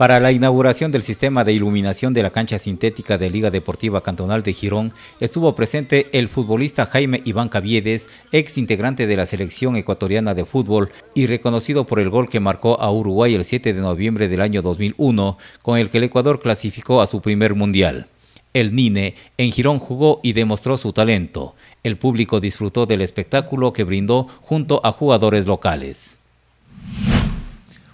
Para la inauguración del sistema de iluminación de la cancha sintética de Liga Deportiva Cantonal de Girón, estuvo presente el futbolista Jaime Iván Caviedes, ex integrante de la selección ecuatoriana de fútbol y reconocido por el gol que marcó a Uruguay el 7 de noviembre del año 2001, con el que el Ecuador clasificó a su primer mundial. El Nine en Girón jugó y demostró su talento. El público disfrutó del espectáculo que brindó junto a jugadores locales.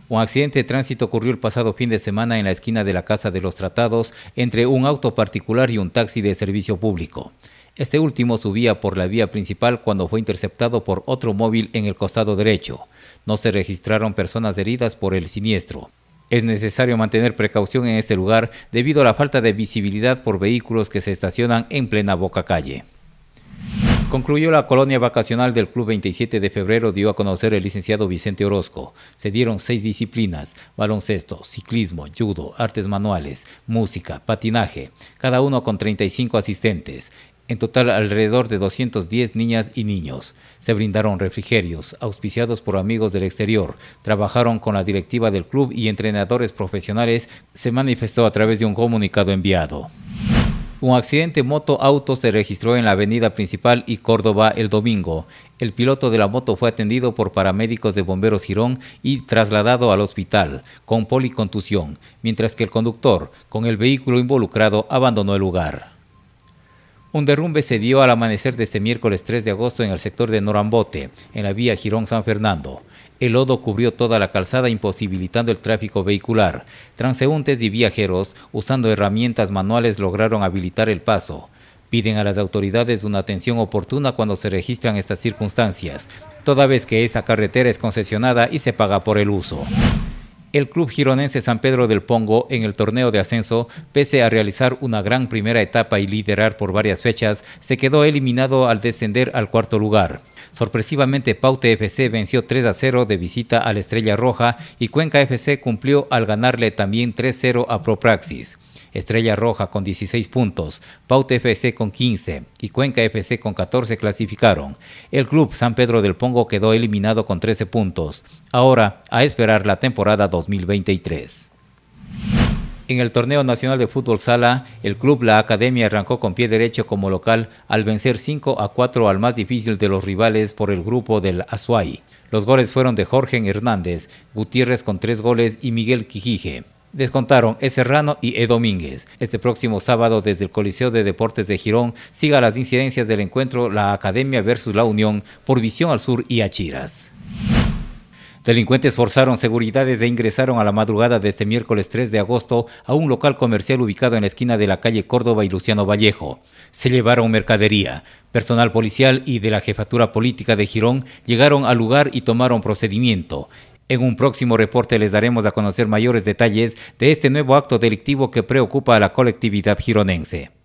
Un accidente de tránsito ocurrió el pasado fin de semana en la esquina de la Casa de los Tratados entre un auto particular y un taxi de servicio público. Este último subía por la vía principal cuando fue interceptado por otro móvil en el costado derecho. No se registraron personas heridas por el siniestro. Es necesario mantener precaución en este lugar debido a la falta de visibilidad por vehículos que se estacionan en plena boca calle. Concluyó la colonia vacacional del Club 27 de febrero, dio a conocer el licenciado Vicente Orozco. Se dieron seis disciplinas, baloncesto, ciclismo, judo, artes manuales, música, patinaje, cada uno con 35 asistentes. En total, alrededor de 210 niñas y niños. Se brindaron refrigerios, auspiciados por amigos del exterior. Trabajaron con la directiva del club y entrenadores profesionales. Se manifestó a través de un comunicado enviado. Un accidente moto-auto se registró en la avenida principal y Córdoba el domingo. El piloto de la moto fue atendido por paramédicos de Bomberos Girón y trasladado al hospital con policontusión, mientras que el conductor, con el vehículo involucrado, abandonó el lugar. Un derrumbe se dio al amanecer de este miércoles 3 de agosto en el sector de Norambote, en la vía Girón-San Fernando. El lodo cubrió toda la calzada imposibilitando el tráfico vehicular. Transeúntes y viajeros, usando herramientas manuales, lograron habilitar el paso. Piden a las autoridades una atención oportuna cuando se registran estas circunstancias, toda vez que esa carretera es concesionada y se paga por el uso. El club gironense San Pedro del Pongo en el torneo de ascenso, pese a realizar una gran primera etapa y liderar por varias fechas, se quedó eliminado al descender al cuarto lugar. Sorpresivamente, Pau FC venció 3 a 0 de visita a la Estrella Roja y Cuenca FC cumplió al ganarle también 3-0 a Propraxis. Estrella Roja con 16 puntos, Paute FC con 15 y Cuenca FC con 14 clasificaron. El club San Pedro del Pongo quedó eliminado con 13 puntos. Ahora, a esperar la temporada 2023. En el torneo nacional de fútbol sala, el club La Academia arrancó con pie derecho como local al vencer 5 a 4 al más difícil de los rivales por el grupo del Azuay. Los goles fueron de Jorge Hernández, Gutiérrez con tres goles y Miguel Quijije. Descontaron E. Serrano y E. Domínguez. Este próximo sábado, desde el Coliseo de Deportes de Girón, siga las incidencias del encuentro La Academia versus La Unión por Visión al Sur y Achiras. Delincuentes forzaron seguridades e ingresaron a la madrugada de este miércoles 3 de agosto a un local comercial ubicado en la esquina de la calle Córdoba y Luciano Vallejo. Se llevaron mercadería. Personal policial y de la jefatura política de Girón llegaron al lugar y tomaron procedimiento. En un próximo reporte les daremos a conocer mayores detalles de este nuevo acto delictivo que preocupa a la colectividad gironense.